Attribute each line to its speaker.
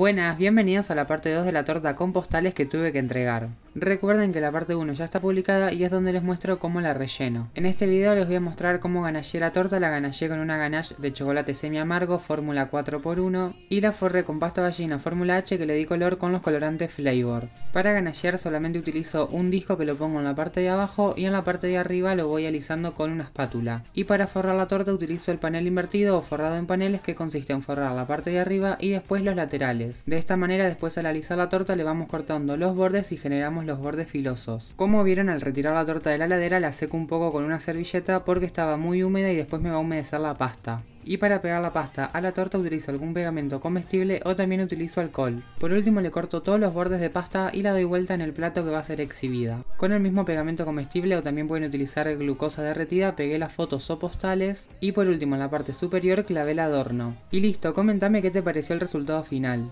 Speaker 1: Buenas, bienvenidos a la parte 2 de la torta con postales que tuve que entregar. Recuerden que la parte 1 ya está publicada y es donde les muestro cómo la relleno. En este video les voy a mostrar cómo ganallé la torta, la ganallé con una ganache de chocolate semi amargo fórmula 4x1 y la forré con pasta ballena fórmula H que le di color con los colorantes Flavor. Para ganallear solamente utilizo un disco que lo pongo en la parte de abajo y en la parte de arriba lo voy alisando con una espátula. Y para forrar la torta utilizo el panel invertido o forrado en paneles que consiste en forrar la parte de arriba y después los laterales. De esta manera después al alisar la torta le vamos cortando los bordes y generamos los bordes filosos. Como vieron al retirar la torta de la heladera la seco un poco con una servilleta porque estaba muy húmeda y después me va a humedecer la pasta. Y para pegar la pasta a la torta utilizo algún pegamento comestible o también utilizo alcohol. Por último le corto todos los bordes de pasta y la doy vuelta en el plato que va a ser exhibida. Con el mismo pegamento comestible o también pueden utilizar glucosa derretida, pegué las fotos o postales y por último en la parte superior clavé el adorno. Y listo, comentame qué te pareció el resultado final.